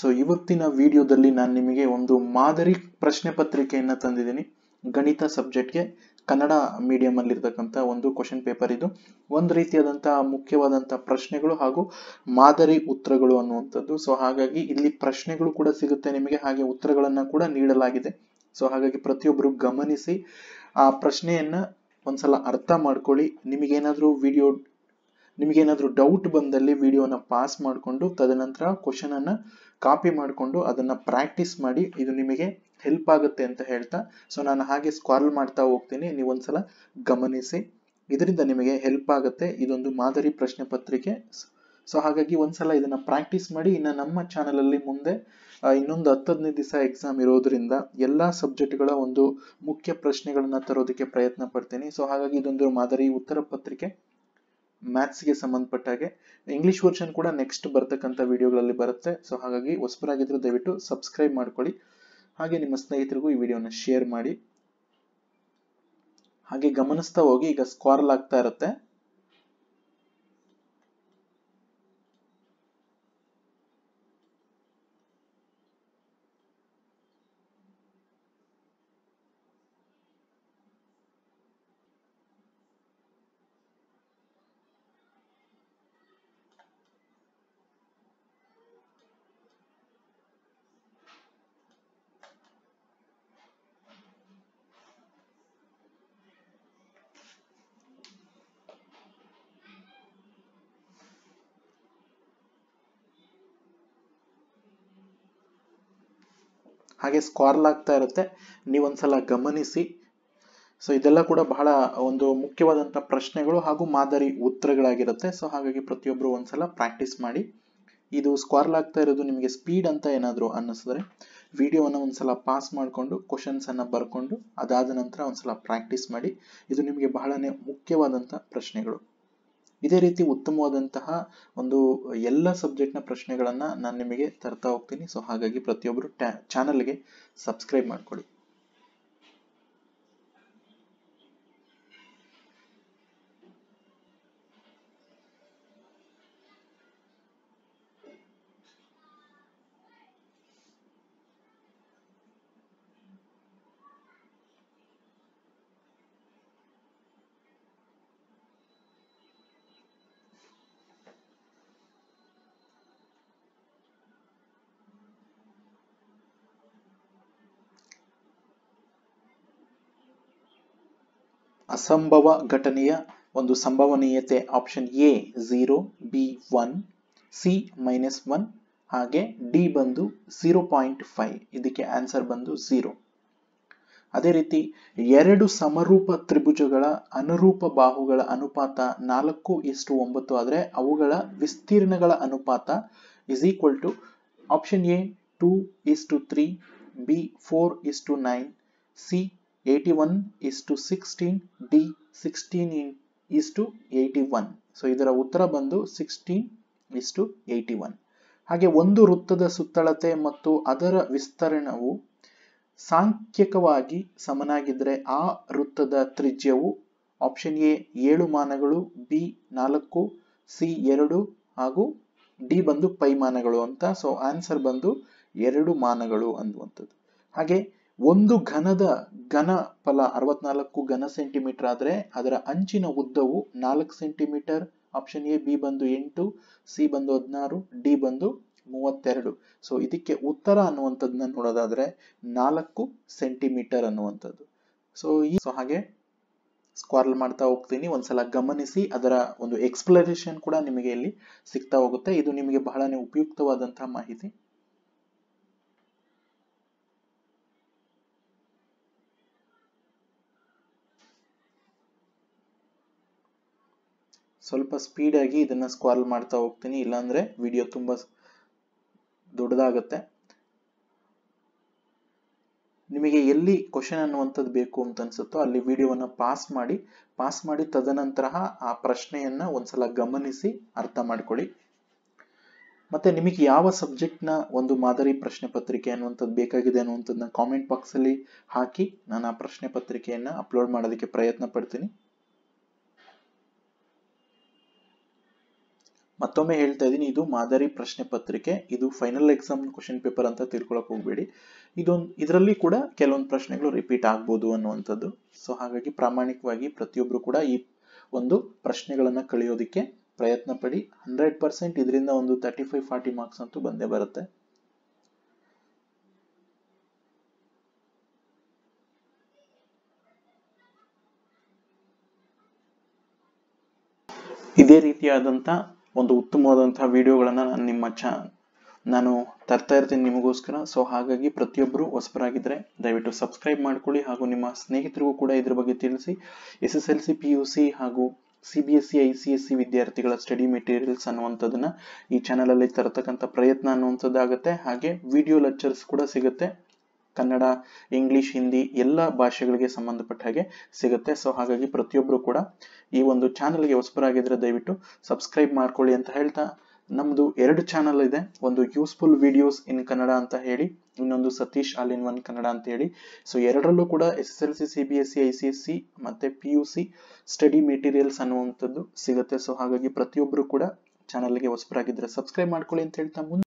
so ಇವತ್ತಿನ ವಿಡಿಯೋದಲ್ಲಿ ನಾನು ನಿಮಗೆ ಒಂದು ಮಾದರಿ ಪ್ರಶ್ನೆ ಪತ್ರಿಕೆಯನ್ನು ತಂದಿದ್ದೀನಿ ಗಣಿತ ಸಬ್ಜೆಕ್ಟ್ಗೆ ಕನ್ನಡ ಮೀಡಿಯಂ ಅಲ್ಲಿರ್ತಕ್ಕಂಥ ಒಂದು ಕ್ವಶನ್ ಪೇಪರ್ ಇದು ಒಂದು ರೀತಿಯಾದಂತಹ ಮುಖ್ಯವಾದಂತಹ ಪ್ರಶ್ನೆಗಳು ಹಾಗೂ ಮಾದರಿ ಉತ್ತರಗಳು ಅನ್ನುವಂಥದ್ದು ಸೊ ಹಾಗಾಗಿ ಇಲ್ಲಿ ಪ್ರಶ್ನೆಗಳು ಕೂಡ ಸಿಗುತ್ತೆ ನಿಮಗೆ ಹಾಗೆ ಉತ್ತರಗಳನ್ನು ಕೂಡ ನೀಡಲಾಗಿದೆ ಸೊ ಹಾಗಾಗಿ ಪ್ರತಿಯೊಬ್ಬರು ಗಮನಿಸಿ ಆ ಪ್ರಶ್ನೆಯನ್ನ ಒಂದ್ಸಲ ಅರ್ಥ ಮಾಡ್ಕೊಳ್ಳಿ ನಿಮಗೇನಾದ್ರೂ ವಿಡಿಯೋ ನಿಮಗೇನಾದರೂ ಡೌಟ್ ಬಂದಲ್ಲಿ ವಿಡಿಯೋನ ಪಾಸ್ ಮಾಡಿಕೊಂಡು ತದನಂತರ ಕ್ವಶನನ್ನು ಕಾಪಿ ಮಾಡಿಕೊಂಡು ಅದನ್ನು ಪ್ರಾಕ್ಟೀಸ್ ಮಾಡಿ ಇದು ನಿಮಗೆ ಹೆಲ್ಪ್ ಆಗುತ್ತೆ ಅಂತ ಹೇಳ್ತಾ ಸೊ ನಾನು ಹಾಗೆ ಸ್ಕ್ವಾಲ್ ಮಾಡ್ತಾ ಹೋಗ್ತೀನಿ ನೀವೊಂದ್ಸಲ ಗಮನಿಸಿ ಇದರಿಂದ ನಿಮಗೆ ಹೆಲ್ಪ್ ಆಗುತ್ತೆ ಇದೊಂದು ಮಾದರಿ ಪ್ರಶ್ನೆ ಪತ್ರಿಕೆ ಸೊ ಹಾಗಾಗಿ ಒಂದ್ಸಲ ಇದನ್ನ ಪ್ರಾಕ್ಟೀಸ್ ಮಾಡಿ ಇನ್ನು ನಮ್ಮ ಚಾನಲಲ್ಲಿ ಮುಂದೆ ಇನ್ನೊಂದು ಹತ್ತು ಹದಿನೈದು ದಿವಸ ಎಕ್ಸಾಮ್ ಇರೋದ್ರಿಂದ ಎಲ್ಲ ಸಬ್ಜೆಕ್ಟ್ಗಳ ಒಂದು ಮುಖ್ಯ ಪ್ರಶ್ನೆಗಳನ್ನ ತರೋದಕ್ಕೆ ಪ್ರಯತ್ನ ಪಡ್ತೀನಿ ಸೊ ಹಾಗಾಗಿ ಇದೊಂದು ಮಾದರಿ ಉತ್ತರ ಪತ್ರಿಕೆ ಮ್ಯಾಥ್ಸ್ಗೆ ಸಂಬಂಧಪಟ್ಟ ಹಾಗೆ ಇಂಗ್ಲಿಷ್ ವರ್ಷನ್ ಕೂಡ ನೆಕ್ಸ್ಟ್ ಬರ್ತಕ್ಕಂಥ ವಿಡಿಯೋಗಳಲ್ಲಿ ಬರುತ್ತೆ ಸೊ ಹಾಗಾಗಿ ಆಗಿದ್ರೆ ದಯವಿಟ್ಟು ಸಬ್ಸ್ಕ್ರೈಬ್ ಮಾಡ್ಕೊಳ್ಳಿ ಹಾಗೆ ನಿಮ್ಮ ಸ್ನೇಹಿತರಿಗೂ ಈ ವಿಡಿಯೋನ ಶೇರ್ ಮಾಡಿ ಹಾಗೆ ಗಮನಿಸ್ತಾ ಹೋಗಿ ಈಗ ಸ್ಕ್ವಾರ್ಲ್ ಆಗ್ತಾ ಇರುತ್ತೆ ಹಾಗೆ ಸ್ಕಾರ್ಲ್ ಆಗ್ತಾ ಇರುತ್ತೆ ನೀವೊಂದ್ಸಲ ಗಮನಿಸಿ ಸೊ ಇದೆಲ್ಲ ಕೂಡ ಬಹಳ ಒಂದು ಮುಖ್ಯವಾದಂಥ ಪ್ರಶ್ನೆಗಳು ಹಾಗೂ ಮಾದರಿ ಉತ್ತರಗಳಾಗಿರುತ್ತೆ ಸೊ ಹಾಗಾಗಿ ಪ್ರತಿಯೊಬ್ಬರು ಒಂದ್ಸಲ ಪ್ರಾಕ್ಟೀಸ್ ಮಾಡಿ ಇದು ಸ್ಕ್ವಾರ್ಲ್ ಆಗ್ತಾ ಇರೋದು ನಿಮಗೆ ಸ್ಪೀಡ್ ಅಂತ ಏನಾದರೂ ಅನ್ನಿಸಿದ್ರೆ ವಿಡಿಯೋವನ್ನು ಒಂದ್ಸಲ ಪಾಸ್ ಮಾಡಿಕೊಂಡು ಅನ್ನ ಬರ್ಕೊಂಡು ಅದಾದ ನಂತರ ಒಂದ್ಸಲ ಪ್ರಾಕ್ಟೀಸ್ ಮಾಡಿ ಇದು ನಿಮಗೆ ಬಹಳನೇ ಮುಖ್ಯವಾದಂಥ ಪ್ರಶ್ನೆಗಳು ಇದೇ ರೀತಿ ಉತ್ತಮವಾದಂತಹ ಒಂದು ಎಲ್ಲ ಸಬ್ಜೆಕ್ಟ್ನ ಪ್ರಶ್ನೆಗಳನ್ನು ನಾನು ನಿಮಗೆ ತರ್ತಾ ಹೋಗ್ತೀನಿ ಸೊ ಹಾಗಾಗಿ ಪ್ರತಿಯೊಬ್ಬರು ಟ್ಯಾ ಚಾನಲ್ಗೆ ಸಬ್ಸ್ಕ್ರೈಬ್ ಮಾಡ್ಕೊಳ್ಳಿ ಸಂಭವ ಘಟನೆಯ ಒಂದು ಸಂಭವನೀಯತೆ option A zero B one C minus one ಹಾಗೆ ಡಿ ಬಂದು ಝೀರೋ ಪಾಯಿಂಟ್ ಫೈವ್ ಇದಕ್ಕೆ ಆನ್ಸರ್ ಬಂದು ಝೀರೋ ಅದೇ ರೀತಿ ಎರಡು ಸಮರೂಪ ತ್ರಿಭುಜಗಳ ಅನುರೂಪ ಬಾಹುಗಳ ಅನುಪಾತ ನಾಲ್ಕು ಇಷ್ಟು ಒಂಬತ್ತು ಆದರೆ ಅವುಗಳ ವಿಸ್ತೀರ್ಣಗಳ ಅನುಪಾತ is equal to option A two is to three B four is to nine C 81 is to 16 D 16 is to 81 so ಇದರ ಉತ್ತರ ಬಂದು ಸಿಕ್ಸ್ಟೀನ್ ಇಸ್ ಟು ಏಯ್ಟಿ ಹಾಗೆ ಒಂದು ವೃತ್ತದ ಸುತ್ತಳತೆ ಮತ್ತು ಅದರ ವಿಸ್ತರಣವು ಸಾಂಖ್ಯಿಕವಾಗಿ ಸಮನಾಗಿದ್ದರೆ ಆ ವೃತ್ತದ ತ್ರಿಜ್ಯವು ಆಪ್ಷನ್ ಎ ಏಳು ಮಾನಗಳು ಬಿ ನಾಲ್ಕು ಸಿ ಎರಡು ಹಾಗೂ ಡಿ ಬಂದು ಪೈಮಾನಗಳು ಅಂತ ಸೊ ಆನ್ಸರ್ ಬಂದು ಎರಡು ಮಾನಗಳು ಅನ್ನುವಂಥದ್ದು ಹಾಗೆ ಒಂದು ಘನದ ಘನ ಫಲ ಅರವತ್ನಾಲ್ಕು ಘನ ಸೆಂಟಿಮೀಟರ್ ಆದರೆ ಅದರ ಅಂಚಿನ ಉದ್ದವು ನಾಲ್ಕು ಸೆಂಟಿಮೀಟರ್ ಆಪ್ಷನ್ ಎ ಬಿ ಬಂದು ಎಂಟು ಸಿ ಬಂದು ಹದಿನಾರು ಡಿ ಬಂದು ಮೂವತ್ತೆರಡು ಸೊ ಇದಕ್ಕೆ ಉತ್ತರ ಅನ್ನುವಂಥದ್ದನ್ನ ನೋಡೋದಾದ್ರೆ ನಾಲ್ಕು ಸೆಂಟಿಮೀಟರ್ ಅನ್ನುವಂಥದ್ದು ಸೊ ಈ ಸೊ ಹಾಗೆ ಸ್ಕ್ವಾರಲ್ ಮಾಡ್ತಾ ಹೋಗ್ತೀನಿ ಒಂದ್ಸಲ ಗಮನಿಸಿ ಅದರ ಒಂದು ಎಕ್ಸ್ಪ್ಲನೇಷನ್ ಕೂಡ ನಿಮಗೆ ಇಲ್ಲಿ ಸಿಗ್ತಾ ಹೋಗುತ್ತೆ ಇದು ನಿಮಗೆ ಬಹಳನೇ ಉಪಯುಕ್ತವಾದಂತಹ ಮಾಹಿತಿ ಸ್ವಲ್ಪ ಸ್ಪೀಡಾಗಿ ಇದನ್ನು ಸ್ಕ್ವಾಲ್ ಮಾಡ್ತಾ ಹೋಗ್ತೀನಿ ಇಲ್ಲಾಂದರೆ ವಿಡಿಯೋ ತುಂಬ ದೊಡ್ಡದಾಗತ್ತೆ ನಿಮಗೆ ಎಲ್ಲಿ ಕ್ವಶನ್ ಅನ್ನುವಂಥದ್ದು ಬೇಕು ಅಂತ ಅನ್ಸುತ್ತೋ ಅಲ್ಲಿ ವಿಡಿಯೋವನ್ನು ಪಾಸ್ ಮಾಡಿ ಪಾಸ್ ಮಾಡಿ ತದನಂತರ ಆ ಪ್ರಶ್ನೆಯನ್ನು ಒಂದ್ಸಲ ಗಮನಿಸಿ ಅರ್ಥ ಮಾಡಿಕೊಳ್ಳಿ ಮತ್ತೆ ನಿಮಗೆ ಯಾವ ಸಬ್ಜೆಕ್ಟ್ನ ಒಂದು ಮಾದರಿ ಪ್ರಶ್ನೆ ಪತ್ರಿಕೆ ಅನ್ನುವಂಥದ್ದು ಬೇಕಾಗಿದೆ ಅನ್ನುವಂಥದ್ದನ್ನ ಕಾಮೆಂಟ್ ಬಾಕ್ಸಲ್ಲಿ ಹಾಕಿ ನಾನು ಆ ಪ್ರಶ್ನೆ ಪತ್ರಿಕೆಯನ್ನು ಅಪ್ಲೋಡ್ ಮಾಡೋದಕ್ಕೆ ಪ್ರಯತ್ನ ಪಡ್ತೀನಿ ಮತ್ತೊಮ್ಮೆ ಹೇಳ್ತಾ ಇದ್ದೀನಿ ಇದು ಮಾದರಿ ಪ್ರಶ್ನೆ ಪತ್ರಿಕೆ ಇದು ಫೈನಲ್ ಎಕ್ಸಾಮ್ ಕ್ವಶನ್ ಪೇಪರ್ ಅಂತ ತಿಳ್ಕೊಳಕ್ ಹೋಗ್ಬೇಡಿ ಇದೊಂದು ಇದರಲ್ಲಿ ಕೂಡ ಕೆಲವೊಂದು ಪ್ರಶ್ನೆಗಳು ರಿಪೀಟ್ ಆಗ್ಬೋದು ಅನ್ನುವಂಥದ್ದು ಸೊ ಹಾಗಾಗಿ ಪ್ರಾಮಾಣಿಕವಾಗಿ ಪ್ರತಿಯೊಬ್ರು ಕೂಡ ಈ ಒಂದು ಪ್ರಶ್ನೆಗಳನ್ನ ಕಳಿಯೋದಿಕ್ಕೆ ಪ್ರಯತ್ನ ಪಡಿ ಹಂಡ್ರೆಡ್ ಪರ್ಸೆಂಟ್ ಇದರಿಂದ ಒಂದು ತರ್ಟಿ ಫೈವ್ ಫಾರ್ಟಿ ಮಾರ್ಕ್ಸ್ ಅಂತೂ ಬಂದೇ ಬರುತ್ತೆ ಇದೇ ರೀತಿಯಾದಂಥ ಒಂದು ಉತ್ತಮವಾದಂತಹ ವಿಡಿಯೋಗಳನ್ನು ನಾನು ನಿಮ್ಮ ಚಾ ನಾನು ತರ್ತಾ ಇರ್ತೀನಿ ನಿಮಗೋಸ್ಕರ ಸೊ ಹಾಗಾಗಿ ಪ್ರತಿಯೊಬ್ಬರು ಹೊಸಬರಾಗಿದ್ದರೆ ದಯವಿಟ್ಟು ಸಬ್ಸ್ಕ್ರೈಬ್ ಮಾಡಿಕೊಳ್ಳಿ ಹಾಗೂ ನಿಮ್ಮ ಸ್ನೇಹಿತರಿಗೂ ಕೂಡ ಇದ್ರ ಬಗ್ಗೆ ತಿಳಿಸಿ S S L C P U C ಹಾಗೂ C B S C I C S C ವಿದ್ಯಾರ್ಥಿಗಳ ಸ್ಟಡಿ ಮೆಟೀರಿಯಲ್ಸ್ ಅನ್ನುವಂಥದ್ದನ್ನು ಈ ಚಾನಲಲ್ಲಿ ತರತಕ್ಕಂಥ ಪ್ರಯತ್ನ ಅನ್ನುವಂಥದ್ದಾಗುತ್ತೆ ಹಾಗೆ ವಿಡಿಯೋ ಲೆಕ್ಚರ್ಸ್ ಕೂಡ ಸಿಗುತ್ತೆ ಕನ್ನಡ ಇಂಗ್ಲಿಷ್ ಹಿಂದಿ ಎಲ್ಲ ಭಾಷೆಗಳಿಗೆ ಸಂಬಂಧಪಟ್ಟ ಹಾಗೆ ಸಿಗುತ್ತೆ ಸೊ ಹಾಗಾಗಿ ಪ್ರತಿಯೊಬ್ಬರು ಕೂಡ ಈ ಒಂದು ಚಾನಲ್ಗೆ ಹೊಸಬರಾಗಿದ್ರೆ ದಯವಿಟ್ಟು ಸಬ್ಸ್ಕ್ರೈಬ್ ಮಾಡ್ಕೊಳ್ಳಿ ಅಂತ ಹೇಳ್ತಾ ನಮ್ಮದು ಎರಡು ಚಾನಲ್ ಇದೆ ಒಂದು ಯೂಸ್ಫುಲ್ ವಿಡಿಯೋಸ್ ಇನ್ ಕನ್ನಡ ಅಂತ ಹೇಳಿ ಇನ್ನೊಂದು Satish all in one Kannada ಅಂತ ಹೇಳಿ ಸೊ ಎರಡರಲ್ಲೂ ಕೂಡ S S L C C B S C I C S C ಮತ್ತೆ P U C study materials ಅನ್ನುವಂಥದ್ದು ಸಿಗುತ್ತೆ ಸೊ ಹಾಗಾಗಿ ಪ್ರತಿಯೊಬ್ಬರು ಕೂಡ ಚಾನಲ್ಗೆ ಹೊಸಬರಾಗಿದ್ದರೆ ಸಬ್ಸ್ಕ್ರೈಬ್ ಮಾಡ್ಕೊಳ್ಳಿ ಅಂತ ಹೇಳ್ತಾ ಮುಂದೆ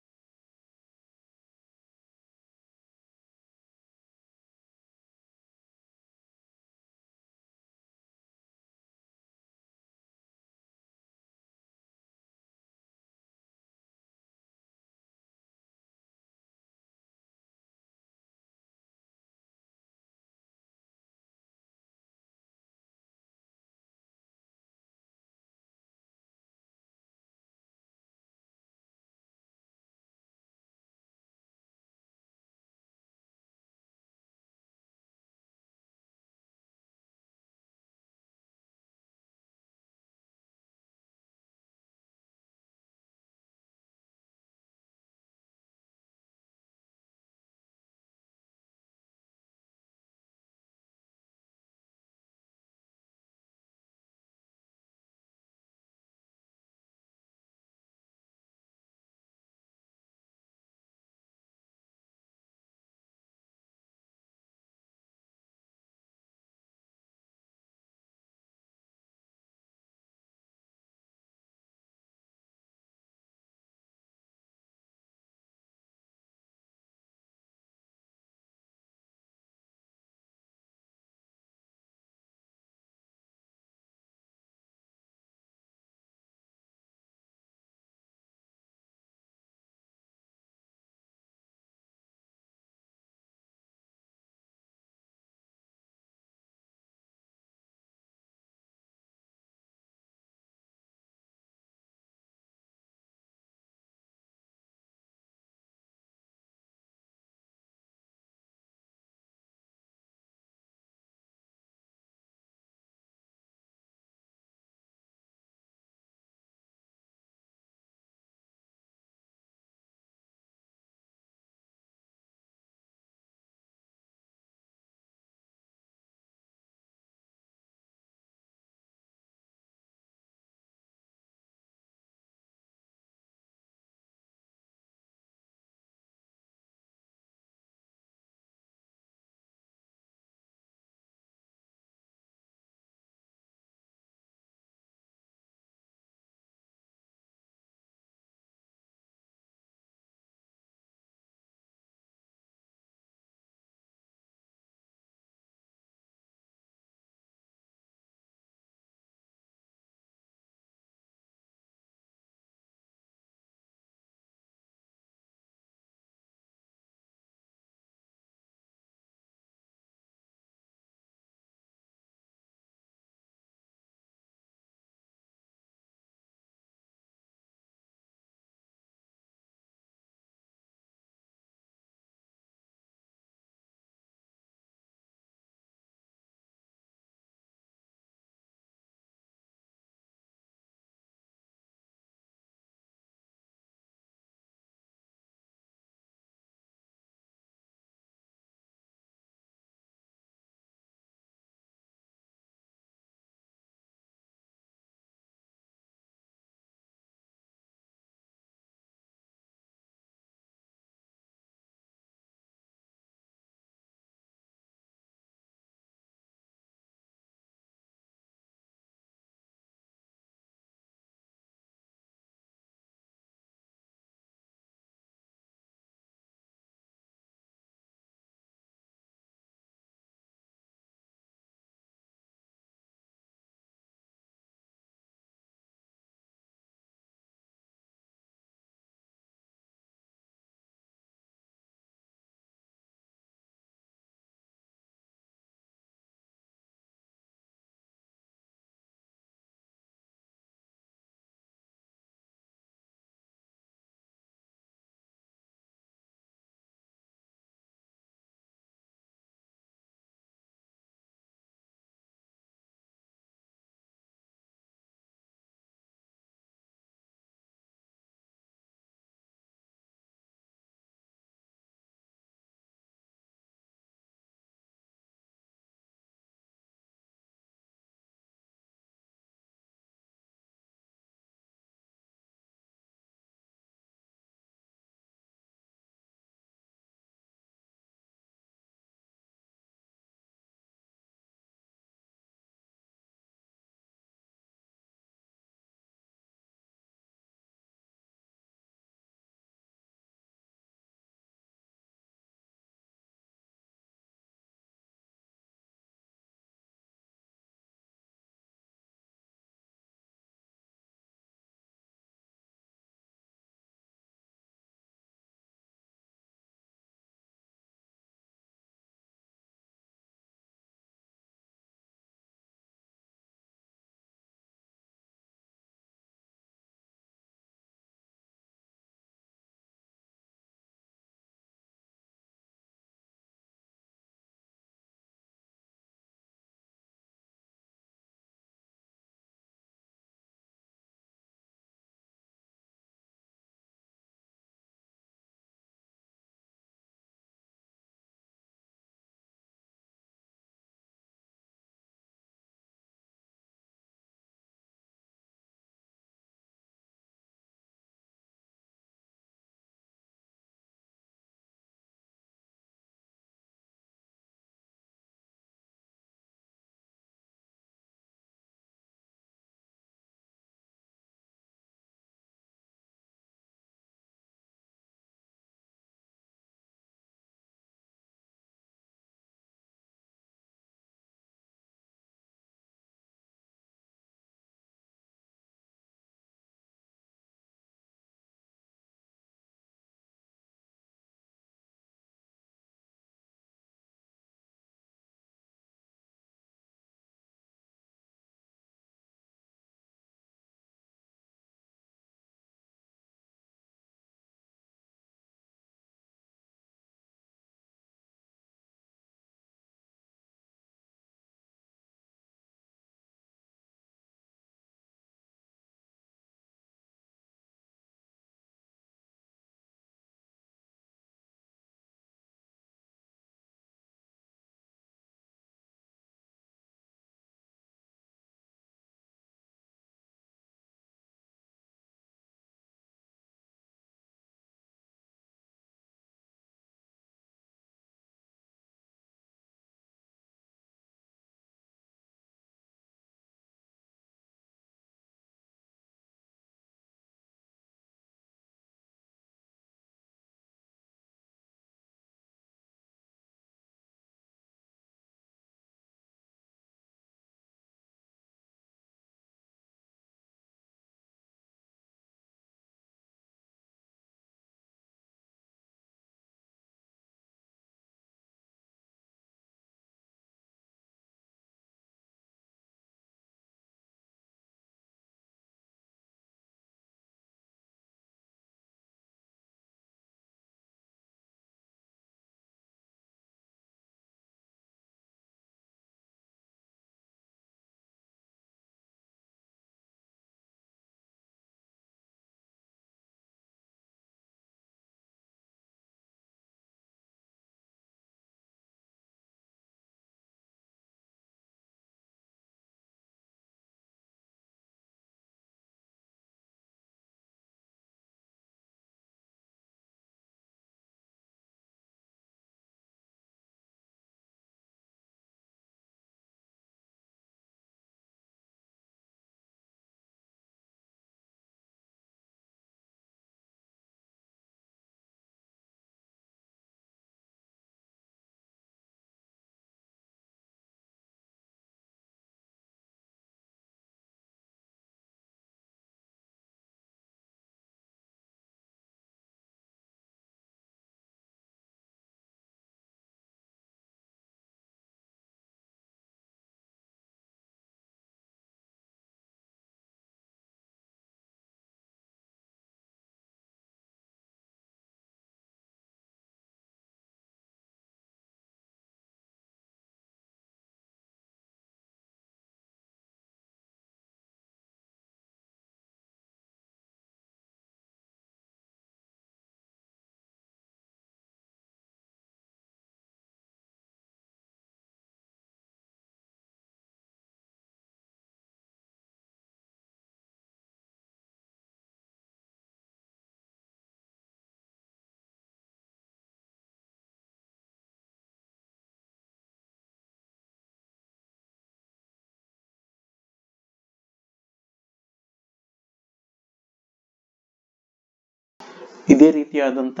ಇದೇ ರೀತಿಯಾದಂಥ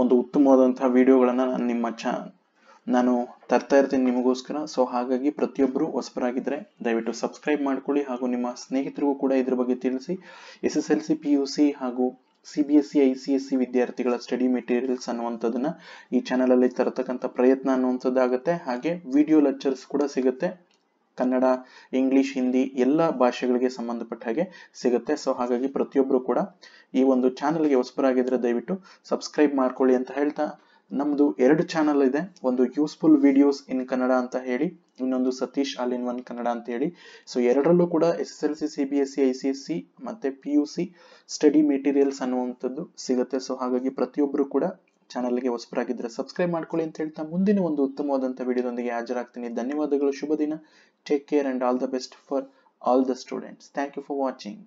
ಒಂದು ಉತ್ತಮವಾದಂಥ ವಿಡಿಯೋಗಳನ್ನು ನಾನು ನಿಮ್ಮ ಚಾ ನಾನು ತರ್ತಾ ಇರ್ತೀನಿ ನಿಮಗೋಸ್ಕರ ಸೊ ಹಾಗಾಗಿ ಪ್ರತಿಯೊಬ್ಬರು ಹೊಸಬರಾಗಿದ್ದರೆ ದಯವಿಟ್ಟು ಸಬ್ಸ್ಕ್ರೈಬ್ ಮಾಡಿಕೊಳ್ಳಿ ಹಾಗೂ ನಿಮ್ಮ ಸ್ನೇಹಿತರಿಗೂ ಕೂಡ ಇದ್ರ ಬಗ್ಗೆ ತಿಳಿಸಿ S S L C P U C ಹಾಗೂ C B S C I C S C ವಿದ್ಯಾರ್ಥಿಗಳ ಸ್ಟಡಿ ಮೆಟೀರಿಯಲ್ಸ್ ಅನ್ನುವಂಥದ್ದನ್ನ ಈ ಚಾನಲಲ್ಲಿ ತರತಕ್ಕಂಥ ಪ್ರಯತ್ನ ಅನ್ನುವಂಥದ್ದಾಗುತ್ತೆ ಹಾಗೆ ವಿಡಿಯೋ ಲೆಕ್ಚರ್ಸ್ ಕೂಡ ಸಿಗುತ್ತೆ ಕನ್ನಡ ಇಂಗ್ಲಿಷ್ ಹಿಂದಿ ಎಲ್ಲ ಭಾಷೆಗಳಿಗೆ ಸಂಬಂಧಪಟ್ಟ ಹಾಗೆ ಸಿಗುತ್ತೆ ಸೊ ಹಾಗಾಗಿ ಪ್ರತಿಯೊಬ್ಬರು ಕೂಡ ಈ ಒಂದು ಚಾನಲ್ಗೆ ಹೊಸಬರಾಗಿದ್ರೆ ದಯವಿಟ್ಟು ಸಬ್ಸ್ಕ್ರೈಬ್ ಮಾಡ್ಕೊಳ್ಳಿ ಅಂತ ಹೇಳ್ತಾ ನಮ್ಮದು ಎರಡು ಚಾನಲ್ ಇದೆ ಒಂದು ಯೂಸ್ಫುಲ್ ವಿಡಿಯೋಸ್ ಇನ್ ಕನ್ನಡ ಅಂತ ಹೇಳಿ ಇನ್ನೊಂದು Satish all in one Kannada ಅಂತ ಹೇಳಿ ಸೊ ಎರಡರಲ್ಲೂ ಕೂಡ S S L C C B S C I C S C ಮತ್ತೆ P U C study materials ಅನ್ನುವಂಥದ್ದು ಸಿಗುತ್ತೆ ಸೊ ಹಾಗಾಗಿ ಪ್ರತಿಯೊಬ್ಬರು ಕೂಡ ಚಾನಲ್ಗೆ ಹೊಸಬರಾಗಿದ್ದರೆ ಸಬ್ಸ್ಕ್ರೈಬ್ ಮಾಡ್ಕೊಳ್ಳಿ ಅಂತ ಹೇಳ್ತಾ ಮುಂದಿನ ಒಂದು ಉತ್ತಮವಾದಂಥ ವಿಡಿಯೋದೊಂದಿಗೆ ಹಾಜರಾಗ್ತೀನಿ ಧನ್ಯವಾದಗಳು ಶುಭ ದಿನ take care and all the best for all the students thank you for watching